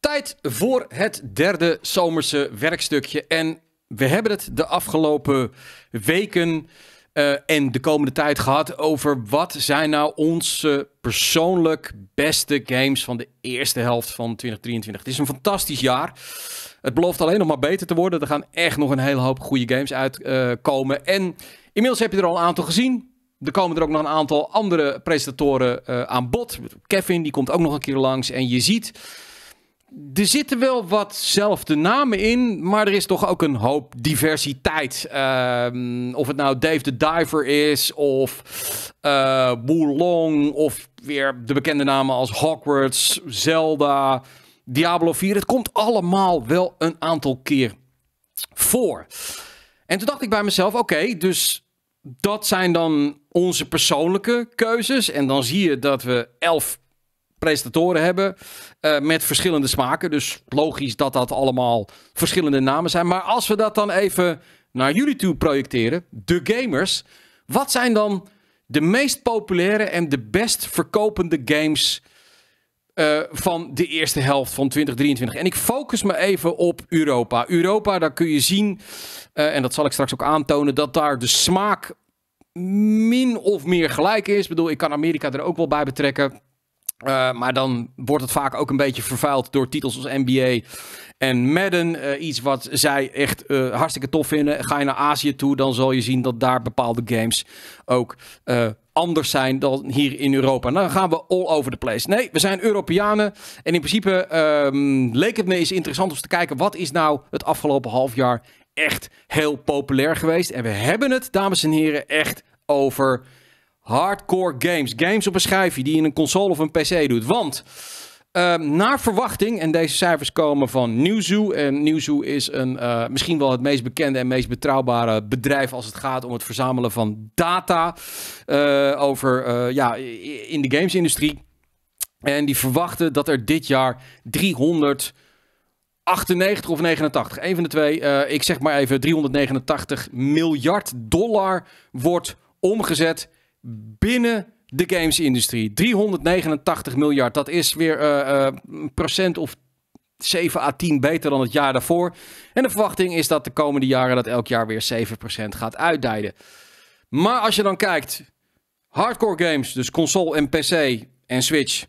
Tijd voor het derde zomerse werkstukje. En we hebben het de afgelopen weken eh, en de komende tijd gehad over wat zijn nou onze persoonlijk beste games van de eerste helft van 2023. Het is een fantastisch jaar. Het belooft alleen nog maar beter te worden. Er gaan echt nog een hele hoop goede games uitkomen. en inmiddels heb je er al een aantal gezien. Er komen er ook nog een aantal andere presentatoren eh, aan bod. Kevin, die komt ook nog een keer langs. En je ziet, er zitten wel wat zelfde namen in, maar er is toch ook een hoop diversiteit. Ehm, of het nou Dave the Diver is, of uh, Long, of weer de bekende namen als Hogwarts, Zelda, Diablo 4. Het komt allemaal wel een aantal keer voor. En toen dacht ik bij mezelf, oké, dus dat zijn dan onze persoonlijke keuzes. En dan zie je dat we elf presentatoren hebben eh, met verschillende smaken. Dus logisch dat dat allemaal verschillende namen zijn. Maar als we dat dan even naar jullie toe projecteren, de gamers, wat zijn dan de meest populaire en de best verkopende games eh, van de eerste helft van 2023. En ik focus me even op Europa. Europa, daar kun je zien, eh, en dat zal ik straks ook aantonen, dat daar de smaak min of meer gelijk is. Ik bedoel, ik kan Amerika er ook wel bij betrekken. Eh, maar dan wordt het vaak ook een beetje vervuild door titels als NBA en Madden. Eh, iets wat zij echt eh, hartstikke tof vinden. Ga je naar Azië toe, dan zal je zien dat daar bepaalde games ook anders zijn dan hier in Europa. Nou, dan gaan we all over the place. Nee, we zijn Europeanen. En in principe um, leek het me eens interessant om te kijken... wat is nou het afgelopen half jaar echt heel populair geweest. En we hebben het, dames en heren, echt over hardcore games. Games op een schijfje die je in een console of een PC doet. Want ehm, naar verwachting, en deze cijfers komen van Newzoo. En Newzoo is een, eh, misschien wel het meest bekende en meest betrouwbare bedrijf als het gaat om het verzamelen van data eh, over, eh, ja, in de gamesindustrie. En die verwachten dat er dit jaar 398 of 89, een van de twee. ik zeg maar even 389 miljard dollar wordt omgezet binnen de gamesindustrie. 389 miljard. Dat is weer eh, eh, een procent of 7 à 10 beter dan het jaar daarvoor. En de verwachting is dat de komende jaren dat elk jaar weer 7% gaat uitdijden. Maar als je dan kijkt, hardcore games, dus console en PC en Switch,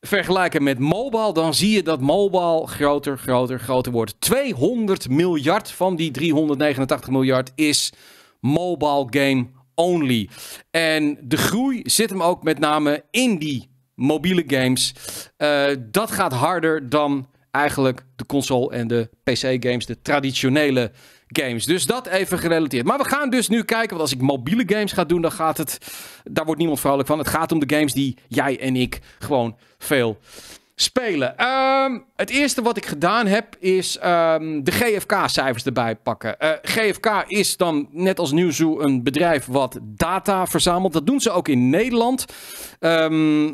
vergelijken met mobile, dan zie je dat mobile groter, groter, groter wordt. 200 miljard van die 389 miljard is mobile game only. En de groei zit hem ook met name in die mobiele games. Eh, dat gaat harder dan eigenlijk de console en de PC-games, de traditionele games. Dus dat even gerelateerd. Maar we gaan dus nu kijken, want als ik mobiele games ga doen, dan gaat het. Daar wordt niemand vrolijk van. Het gaat om de games die jij en ik gewoon veel spelen. Ehm, het eerste wat ik gedaan heb is ehm, de GFK-cijfers erbij pakken. Eh, GFK is dan net als Newzoo een bedrijf wat data verzamelt. Dat doen ze ook in Nederland. Ehm,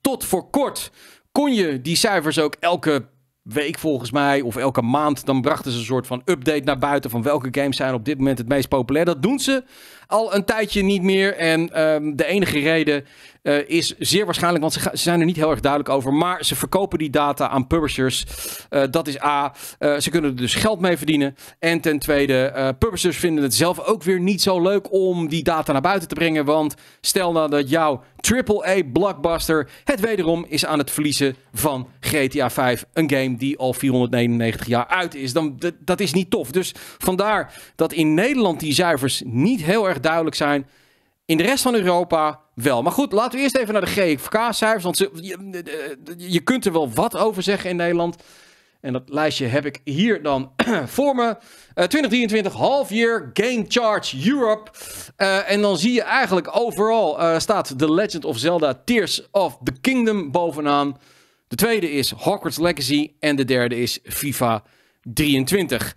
tot voor kort kon je die cijfers ook elke week volgens mij, of elke maand, dan brachten ze een soort van update naar buiten van welke games zijn op dit moment het meest populair. Dat doen ze al een tijdje niet meer. En ehm, de enige reden eh, is zeer waarschijnlijk, want ze, ze, zijn er niet heel erg duidelijk over. Maar ze verkopen die data aan publishers. Eh, dat is A. Eh, ze kunnen er dus geld mee verdienen. En ten tweede, publishers vinden het zelf ook weer niet zo leuk om die data naar buiten te brengen. Want stel nou dat jouw AAA blockbuster het wederom is aan het verliezen van GTA 5. Een game die al 499 jaar uit is. Dan, dat is niet tof. Dus vandaar dat in Nederland die cijfers niet heel erg duidelijk zijn. In de rest van Europa wel. Maar goed, laten we eerst even naar de GVK-cijfers. Want je, eh, je, kunt er wel wat over zeggen in Nederland. En dat lijstje heb ik hier dan voor me. 2023, eh, half year, Game Charge Europe. Eh, en dan zie je eigenlijk overal staat The Legend of Zelda Tears of the Kingdom bovenaan. De tweede is Hogwarts Legacy. En de derde is FIFA 23.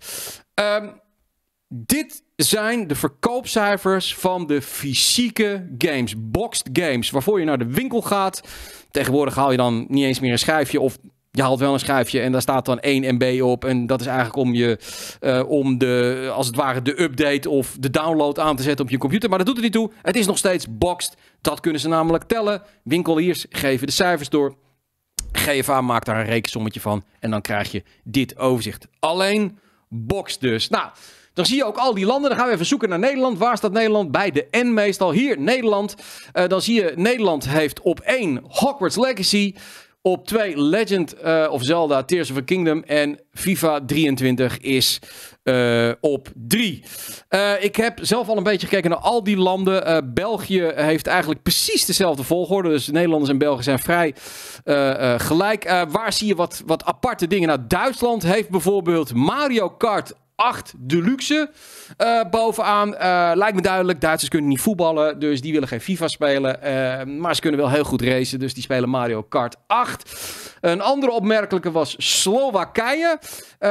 Ehm, dit zijn de verkoopcijfers van de fysieke games, boxed games, waarvoor je naar de winkel gaat. Tegenwoordig haal je dan niet eens meer een schijfje of je haalt wel een schuifje en daar staat dan 1 MB op. En dat is eigenlijk om je, eh, om de, als het ware, de update of de download aan te zetten op je computer. Maar dat doet er niet toe. Het is nog steeds boxed. Dat kunnen ze namelijk tellen. Winkeliers geven de cijfers door. GFA maakt daar een rekensommetje van. En dan krijg je dit overzicht. Alleen boxed dus. Nou. Dan zie je ook al die landen. Dan gaan we even zoeken naar Nederland. Waar staat Nederland? Bij de N meestal. Hier, Nederland. Eh, dan zie je, Nederland heeft op 1 Hogwarts Legacy. Op 2 Legend eh, of Zelda Tears of a Kingdom. En FIFA 23 is eh, op 3. ik heb zelf al een beetje gekeken naar al die landen. België heeft eigenlijk precies dezelfde volgorde. Dus Nederlanders en Belgen zijn vrij gelijk. waar zie je wat, wat aparte dingen? Nou, Duitsland heeft bijvoorbeeld Mario Kart 8 Deluxe uh, bovenaan. Eh, lijkt me duidelijk, Duitsers kunnen niet voetballen, dus die willen geen FIFA spelen. Eh, maar ze kunnen wel heel goed racen, dus die spelen Mario Kart 8. Een andere opmerkelijke was Slowakije.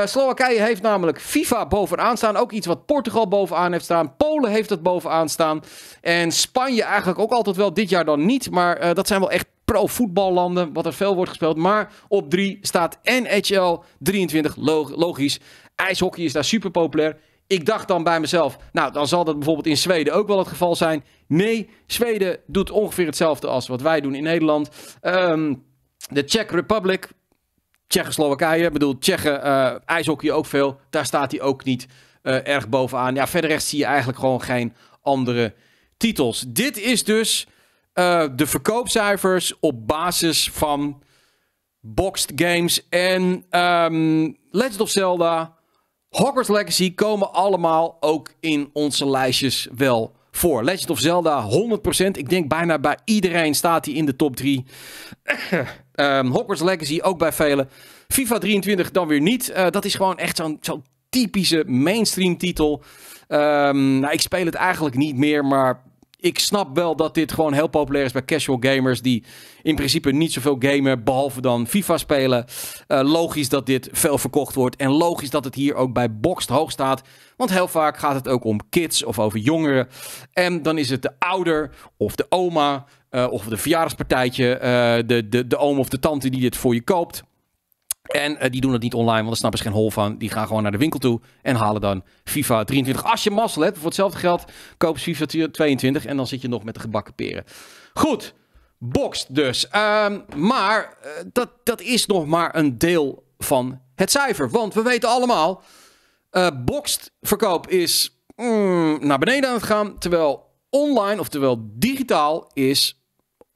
Slowakije heeft namelijk FIFA bovenaan staan. Ook iets wat Portugal bovenaan heeft staan. Polen heeft dat bovenaan staan. En Spanje eigenlijk ook altijd wel, dit jaar dan niet. Maar dat zijn wel echt pro-voetballanden, wat er veel wordt gespeeld. Maar op 3 staat NHL 23, logisch. IJshockey is daar super populair. Ik dacht dan bij mezelf, nou dan zal dat bijvoorbeeld in Zweden ook wel het geval zijn. Nee, Zweden doet ongeveer hetzelfde als wat wij doen in Nederland. Ehm, de Czech Republic, Tsjechoslowakije, ik bedoel Tsjechen, eh, ijshockey ook veel. Daar staat hij ook niet eh, erg bovenaan. Ja, verder rechts zie je eigenlijk gewoon geen andere titels. Dit is dus eh, de verkoopcijfers op basis van boxed games en ehm, Legend of Zelda, Hogwarts Legacy komen allemaal ook in onze lijstjes wel voor. Legend of Zelda 100%. Ik denk bijna bij iedereen staat hij in de top 3. Ehm, Hogwarts Legacy ook bij velen. FIFA 23 dan weer niet. Eh, dat is gewoon echt zo'n zo typische mainstream titel. Ehm, nou, ik speel het eigenlijk niet meer, maar ik snap wel dat dit gewoon heel populair is bij casual gamers die in principe niet zoveel gamen behalve dan FIFA spelen. Eh, logisch dat dit veel verkocht wordt en logisch dat het hier ook bij Boxed hoog staat, want heel vaak gaat het ook om kids of over jongeren. En dan is het de ouder of de oma eh, of de verjaardagspartijtje, eh, de, de, de oom of de tante die dit voor je koopt. En eh, die doen het niet online, want daar snappen ze geen hol van. Die gaan gewoon naar de winkel toe en halen dan FIFA 23. Als je mazzel hebt, voor hetzelfde geld, koop FIFA 22 en dan zit je nog met de gebakken peren. Goed, boxt dus. Ehm, maar eh, dat, dat is nog maar een deel van het cijfer. Want we weten allemaal, uh, eh, boxt verkoop is mm, naar beneden aan het gaan. Terwijl online, oftewel digitaal, is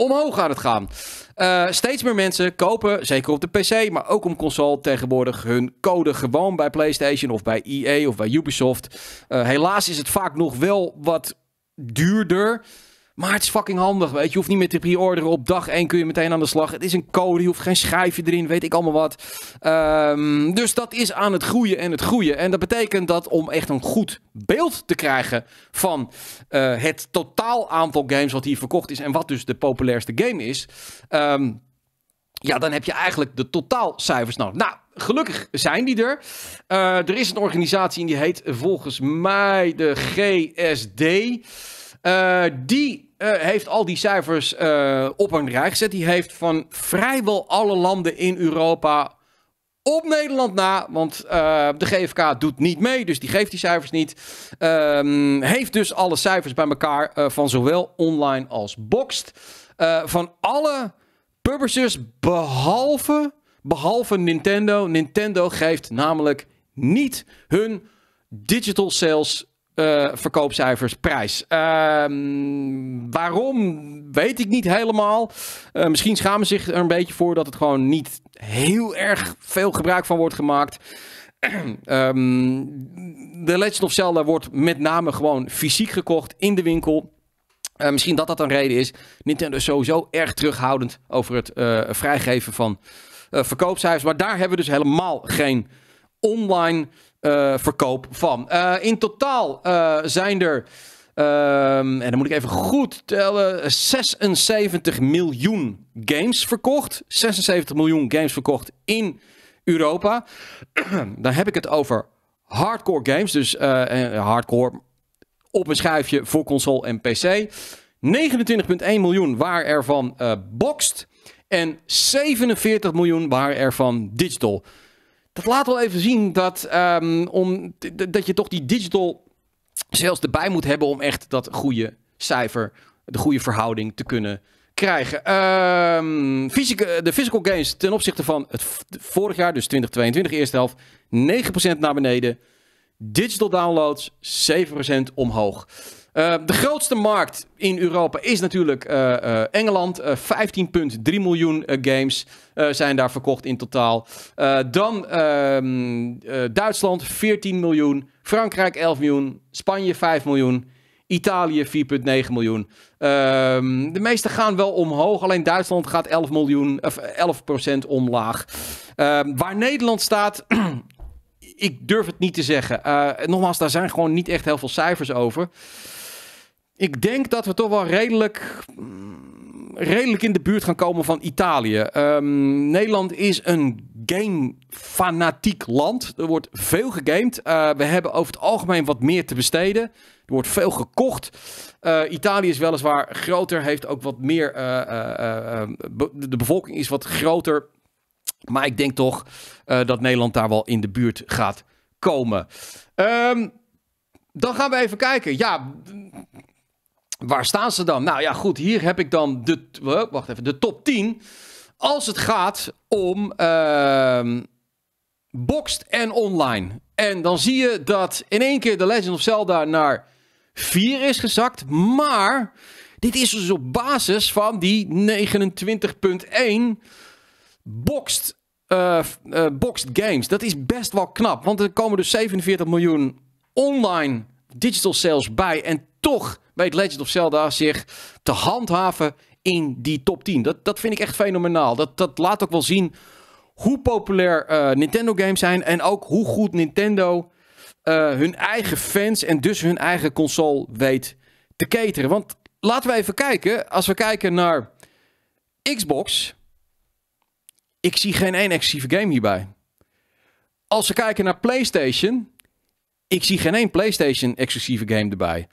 omhoog aan het gaan. Eh, steeds meer mensen kopen, zeker op de PC, maar ook om console tegenwoordig hun code gewoon bij PlayStation of bij EA of bij Ubisoft. Eh, helaas is het vaak nog wel wat duurder. Maar het is fucking handig, weet je. Je hoeft niet meer te pre-orderen. Op dag 1 kun je meteen aan de slag. Het is een code, je hoeft geen schijfje erin, weet ik allemaal wat. Ehm, dus dat is aan het groeien en het groeien. En dat betekent dat om echt een goed beeld te krijgen van eh, het totaal aantal games wat hier verkocht is en wat dus de populairste game is. Ehm, ja, dan heb je eigenlijk de totaalcijfers nodig. Nou, gelukkig zijn die er. Eh, er is een organisatie en die heet volgens mij de GSD. Eh, die eh, heeft al die cijfers eh, op een rij gezet. Die heeft van vrijwel alle landen in Europa op Nederland na. Want de GFK doet niet mee, dus die geeft die cijfers niet. Ehm, heeft dus alle cijfers bij elkaar van zowel online als boxed. van alle publishers behalve, behalve Nintendo. Nintendo geeft namelijk niet hun digital sales eh, verkoopcijfers, prijs. Ehm, waarom weet ik niet helemaal. Eh, misschien schamen ze zich er een beetje voor dat het gewoon niet heel erg veel gebruik van wordt gemaakt. De ehm, The Legend of Zelda wordt met name gewoon fysiek gekocht in de winkel. Eh, misschien dat dat een reden is. Nintendo is sowieso erg terughoudend over het vrijgeven van verkoopcijfers. Maar daar hebben we dus helemaal geen online eh, verkoop van. Eh, in totaal eh, zijn er. Ehm, en dan moet ik even goed tellen. 76 miljoen games verkocht. 76 miljoen games verkocht in Europa. dan heb ik het over hardcore games. Dus hardcore op een schuifje voor console en PC. 29,1 miljoen waren ervan boxed. En 47 miljoen waren ervan digital dat laat wel even zien dat, ehm, om, dat je toch die digital zelfs erbij moet hebben om echt dat goede cijfer, de goede verhouding te kunnen krijgen. Ehm, eh, de physical gains ten opzichte van het vorig jaar, dus 2022 eerste helft, 9% naar beneden. Digital downloads 7% omhoog. Eh, de grootste markt in Europa is natuurlijk eh, eh, Engeland. 15,3 miljoen games zijn daar verkocht in totaal. dan ehm, Duitsland 14 miljoen, Frankrijk 11 miljoen, Spanje 5 miljoen. Italië 4,9 miljoen. Ehm, de meeste gaan wel omhoog. Alleen Duitsland gaat 11, miljoen, of 11 omlaag. Ehm, waar Nederland staat, ik durf het niet te zeggen. nogmaals, daar zijn gewoon niet echt heel veel cijfers over ik denk dat we toch wel redelijk, mm, redelijk in de buurt gaan komen van Italië. Ehm, Nederland is een gamefanatiek land. Er wordt veel gegamed. Eh, we hebben over het algemeen wat meer te besteden. Er wordt veel gekocht. Eh, Italië is weliswaar groter, heeft ook wat meer. Eh, de bevolking is wat groter. Maar ik denk toch dat Nederland daar wel in de buurt gaat komen. Ehm, dan gaan we even kijken. Ja, Waar staan ze dan? Nou ja, goed, hier heb ik dan de, wacht even, de top 10. Als het gaat om uh, ehm, boxed en online. En dan zie je dat in één keer The Legend of Zelda naar 4 is gezakt. Maar dit is dus op basis van die 29.1 boxed, uh, boxed games. Dat is best wel knap, want er komen dus 47 miljoen online digital sales bij. En toch bij Legend of Zelda zich te handhaven in die top 10. Dat, dat vind ik echt fenomenaal. Dat, dat laat ook wel zien hoe populair eh, Nintendo games zijn en ook hoe goed Nintendo eh, hun eigen fans en dus hun eigen console weet te cateren. Want laten we even kijken, als we kijken naar Xbox, ik zie geen één exclusieve game hierbij. Als we kijken naar PlayStation, ik zie geen één PlayStation exclusieve game erbij.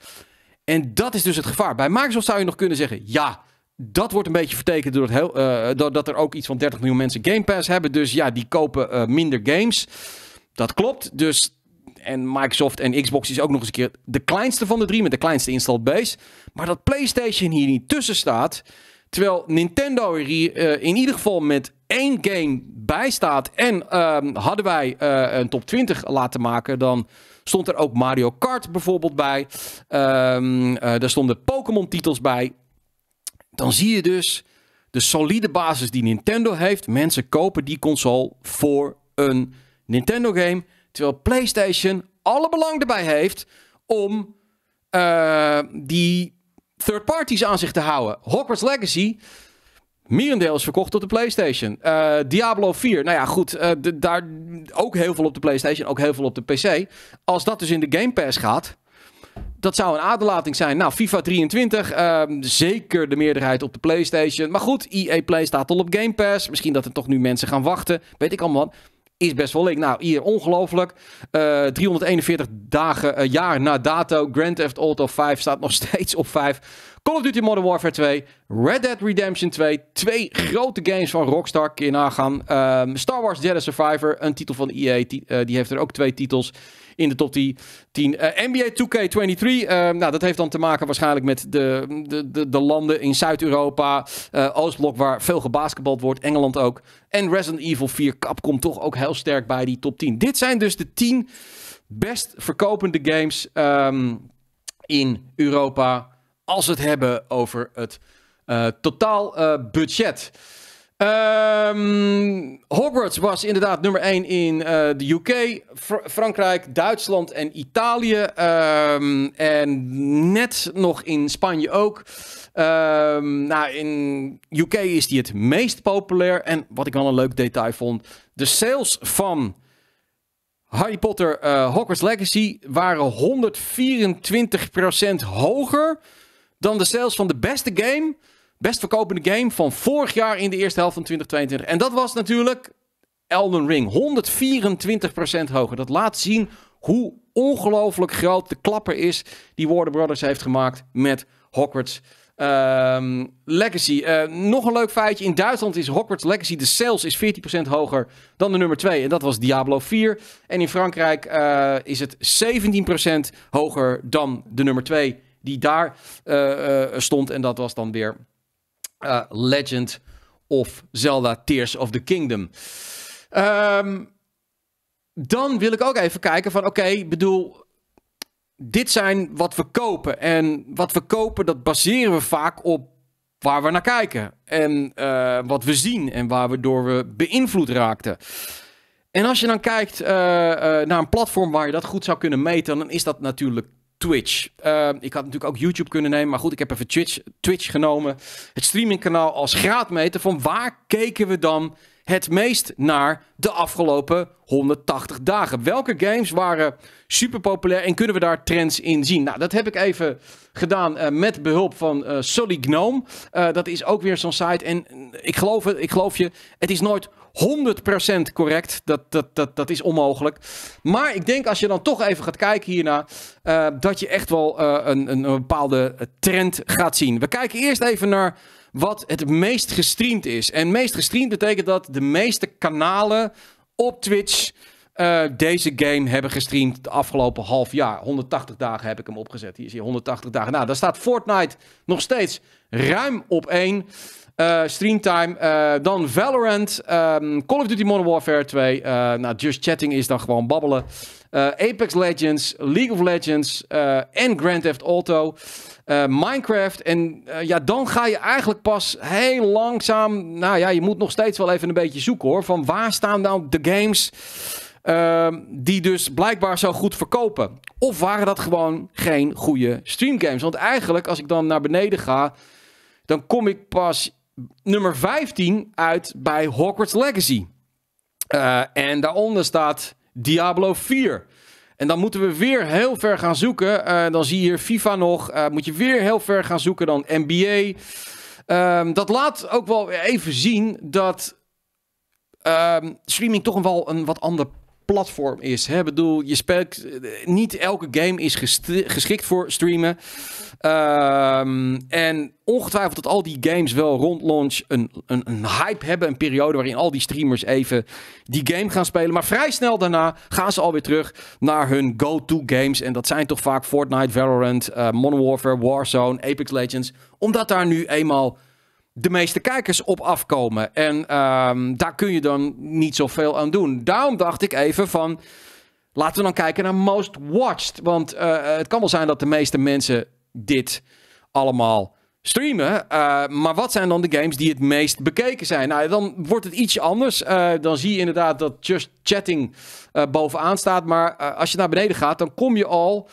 En dat is dus het gevaar. Bij Microsoft zou je nog kunnen zeggen: ja, dat wordt een beetje vertekend eh, door het dat er ook iets van 30 miljoen mensen Game Pass hebben. Dus ja, die kopen eh, minder games. Dat klopt. Dus. En Microsoft en Xbox is ook nog eens een keer de kleinste van de drie met de kleinste install base. Maar dat PlayStation hier niet tussen staat. Terwijl Nintendo hier eh, in ieder geval met één game bij staat. En ehm, hadden wij eh, een top 20 laten maken, dan stond er ook Mario Kart bijvoorbeeld bij. Ehm, eh, daar stonden Pokémon-titels bij. Dan zie je dus de solide basis die Nintendo heeft. Mensen kopen die console voor een Nintendo-game. Terwijl PlayStation alle belang erbij heeft om eh, die third parties aan zich te houden. Hogwarts Legacy Merendeel is verkocht op de PlayStation. Eh, Diablo 4, nou ja, goed. Eh, daar ook heel veel op de PlayStation, ook heel veel op de PC. Als dat dus in de Game Pass gaat, dat zou een aderlating zijn. Nou, FIFA 23, ehm, zeker de meerderheid op de PlayStation. Maar goed, EA Play staat al op Game Pass. Misschien dat er toch nu mensen gaan wachten. Weet ik allemaal is best wel leuk. Nou, hier ongelooflijk. 341 eh, dagen, eh, jaar na dato. Grand Theft Auto 5 staat nog steeds op 5. Call of Duty Modern Warfare 2. Red Dead Redemption 2. Twee grote games van Rockstar. Kun je nagaan. Ehm, Star Wars Jedi Survivor. Een titel van EA. Eh, die heeft er ook twee titels in de top 10. NBA 2K23, nou, dat heeft dan te maken waarschijnlijk met de, de, de, landen in Zuid-Europa, eh, Oostblok, waar veel gebasketbald wordt, Engeland ook. En Resident Evil 4 Capcom toch ook heel sterk bij die top 10. Dit zijn dus de 10 best verkopende games ehm, in Europa. Als het hebben over het totaalbudget. Eh, totaal eh, budget. Ehm, Hogwarts was inderdaad nummer 1 in eh, de UK, Frankrijk, Duitsland en Italië. Ehm, en net nog in Spanje ook. Um, nou, in UK is die het meest populair. En wat ik wel een leuk detail vond: de sales van Harry Potter uh, Hogwarts Legacy waren 124% hoger dan de sales van de beste game Best verkopende game van vorig jaar in de eerste helft van 2022. En dat was natuurlijk Elden Ring. 124% hoger. Dat laat zien hoe ongelooflijk groot de klapper is die Warner Brothers heeft gemaakt met Hogwarts ehm, Legacy. Eh, nog een leuk feitje. In Duitsland is Hogwarts Legacy, de sales is 14% hoger dan de nummer 2. En dat was Diablo 4. En in Frankrijk eh, is het 17% hoger dan de nummer 2 die daar eh, stond. En dat was dan weer eh, Legend of Zelda Tears of the Kingdom. Ehm, dan wil ik ook even kijken van oké, bedoel, dit zijn wat we kopen. En wat we kopen, dat baseren we vaak op waar we naar kijken. En eh, wat we zien en waar we door we beïnvloed raakten. En als je dan kijkt eh, naar een platform waar je dat goed zou kunnen meten, dan is dat natuurlijk Twitch. Ehm, ik had natuurlijk ook YouTube kunnen nemen, maar goed, ik heb even Twitch, Twitch genomen. Het streamingkanaal als graadmeter van waar keken we dan het meest naar de afgelopen 180 dagen? Welke games waren super populair en kunnen we daar trends in zien? Nou, dat heb ik even gedaan eh, met behulp van uh, Gnome. Eh, dat is ook weer zo'n site. En ik geloof, het, ik geloof je, het is nooit 100% correct. Dat, dat, dat, dat is onmogelijk. Maar ik denk als je dan toch even gaat kijken hierna, dat je echt wel een, een bepaalde trend gaat zien. We kijken eerst even naar wat het meest gestreamd is. En meest gestreamd betekent dat de meeste kanalen op Twitch eh, deze game hebben gestreamd de afgelopen half jaar. 180 dagen heb ik hem opgezet. Hier is je 180 dagen. Nou, daar staat Fortnite nog steeds ruim op één. Uh, streamtime. Eh, dan Valorant. Ehm, Call of Duty Modern Warfare 2. nou, Just Chatting is dan gewoon babbelen. Apex Legends, League of Legends en Grand Theft Auto. Eh, Minecraft. En eh, ja, dan ga je eigenlijk pas heel langzaam. Nou ja, je moet nog steeds wel even een beetje zoeken hoor. Van waar staan dan nou de games ehm, die dus blijkbaar zo goed verkopen? Of waren dat gewoon geen goede streamgames? Want eigenlijk, als ik dan naar beneden ga, dan kom ik pas nummer 15 uit bij Hogwarts Legacy. Eh, en daaronder staat Diablo 4. En dan moeten we weer heel ver gaan zoeken. Eh, dan zie je hier FIFA nog. Eh, moet je weer heel ver gaan zoeken dan NBA. Ehm, dat laat ook wel even zien dat ehm, streaming toch wel een wat ander platform is. Hè? Ik bedoel, je speelt, eh, niet elke game is geschikt voor streamen. Ehm, en ongetwijfeld dat al die games wel rond launch een, een, een, hype hebben. Een periode waarin al die streamers even die game gaan spelen. Maar vrij snel daarna gaan ze alweer terug naar hun go-to games. En dat zijn toch vaak Fortnite, Valorant, uh, Modern Warfare, Warzone, Apex Legends. Omdat daar nu eenmaal de meeste kijkers op afkomen. En ehm, daar kun je dan niet zoveel aan doen. Daarom dacht ik even van. Laten we dan kijken naar Most Watched. Want eh, het kan wel zijn dat de meeste mensen dit allemaal streamen. Eh, maar wat zijn dan de games die het meest bekeken zijn? Nou, dan wordt het iets anders. Eh, dan zie je inderdaad dat Just Chatting bovenaan staat. Maar als je naar beneden gaat, dan kom je al.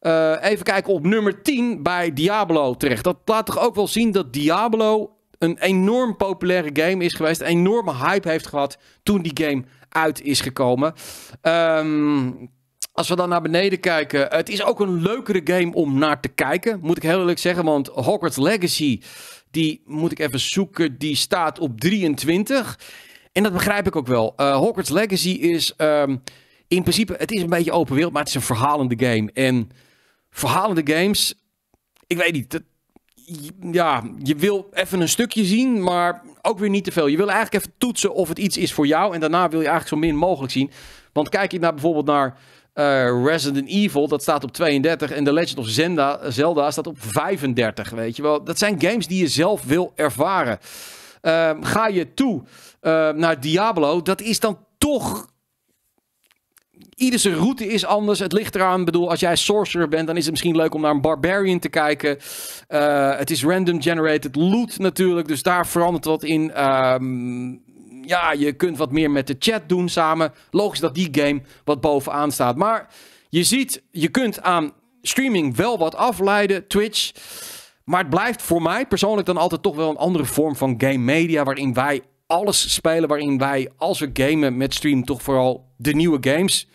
Uh, even kijken op nummer 10 bij Diablo terecht. Dat laat toch ook wel zien dat Diablo een enorm populaire game is geweest. Een enorme hype heeft gehad toen die game uit is gekomen. Ehm, als we dan naar beneden kijken. Het is ook een leukere game om naar te kijken. Moet ik heel eerlijk zeggen. Want Hogwarts Legacy. Die moet ik even zoeken. Die staat op 23. En dat begrijp ik ook wel. Eh, Hogwarts Legacy is. Ehm, in principe, het is een beetje open wereld, maar het is een verhalende game. En verhalende games, ik weet niet, ja, je wil even een stukje zien, maar ook weer niet te veel. Je wil eigenlijk even toetsen of het iets is voor jou. En daarna wil je eigenlijk zo min mogelijk zien. Want kijk je naar bijvoorbeeld naar eh, Resident Evil, dat staat op 32. En The Legend of Zelda, Zelda staat op 35. Weet je wel, dat zijn games die je zelf wil ervaren. Ehm, ga je toe eh, naar Diablo, dat is dan toch Iedere route is anders. Het ligt eraan. Ik bedoel, als jij sorcerer bent, dan is het misschien leuk om naar een barbarian te kijken. Eh, het is random generated loot natuurlijk. Dus daar verandert wat in. Ehm, ja, je kunt wat meer met de chat doen samen. Logisch dat die game wat bovenaan staat. Maar je ziet, je kunt aan streaming wel wat afleiden. Twitch. Maar het blijft voor mij persoonlijk dan altijd toch wel een andere vorm van game media. Waarin wij alles spelen. Waarin wij, als we gamen met stream, toch vooral de nieuwe games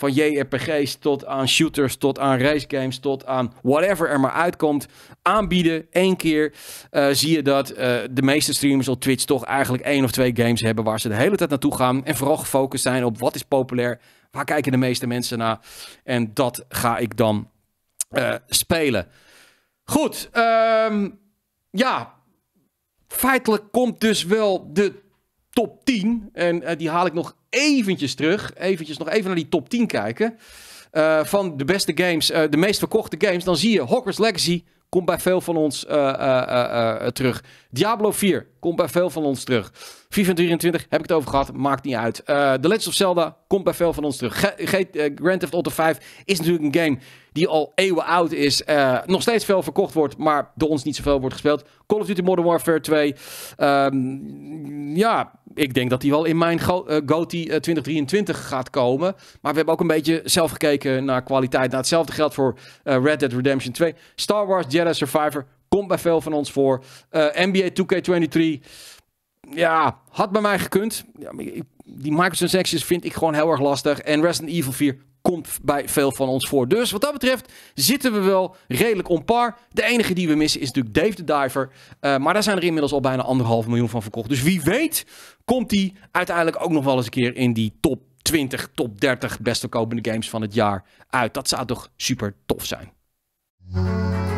van JRPG's tot aan shooters, tot aan racegames, tot aan whatever er maar uitkomt. Aanbieden, Eén keer eh, zie je dat eh, de meeste streamers op Twitch toch eigenlijk één of twee games hebben waar ze de hele tijd naartoe gaan. En vooral gefocust zijn op wat is populair, waar kijken de meeste mensen naar. En dat ga ik dan eh, spelen. Goed, ehm, ja, feitelijk komt dus wel de top 10. En eh, die haal ik nog eventjes terug. Eventjes nog even naar die top 10 kijken. Eh, van de beste games, eh, de meest verkochte games. Dan zie je Hogwarts Legacy komt bij veel van ons terug. Diablo 4 komt bij veel van ons terug. FIFA 24 heb ik het over gehad, maakt niet uit. The Legend of Zelda komt bij veel van ons terug. Grand Theft Auto 5 is natuurlijk een game die al eeuwen oud is. nog steeds veel verkocht wordt, maar door ons niet zoveel wordt gespeeld. Call of Duty Modern Warfare 2. Ehm, ja, ik denk dat hij wel in mijn Go eh, GOTY 2023 eh, gaat komen. Maar we hebben ook een beetje zelf gekeken naar kwaliteit. Nou, hetzelfde geldt voor eh, Red Dead Redemption 2. Star Wars Jedi Survivor komt bij veel van ons voor. NBA 2K23. Ja, had bij mij gekund. die Microsoft sections vind ik gewoon heel erg lastig. En Resident Evil 4 komt bij veel van ons voor. Dus wat dat betreft zitten we wel redelijk on par. De enige die we missen is natuurlijk Dave de Diver. Eh, maar daar zijn er inmiddels al bijna anderhalf miljoen van verkocht. Dus wie weet komt die uiteindelijk ook nog wel eens een keer in die top 20, top 30 best kopende games van het jaar uit. Dat zou toch super tof zijn.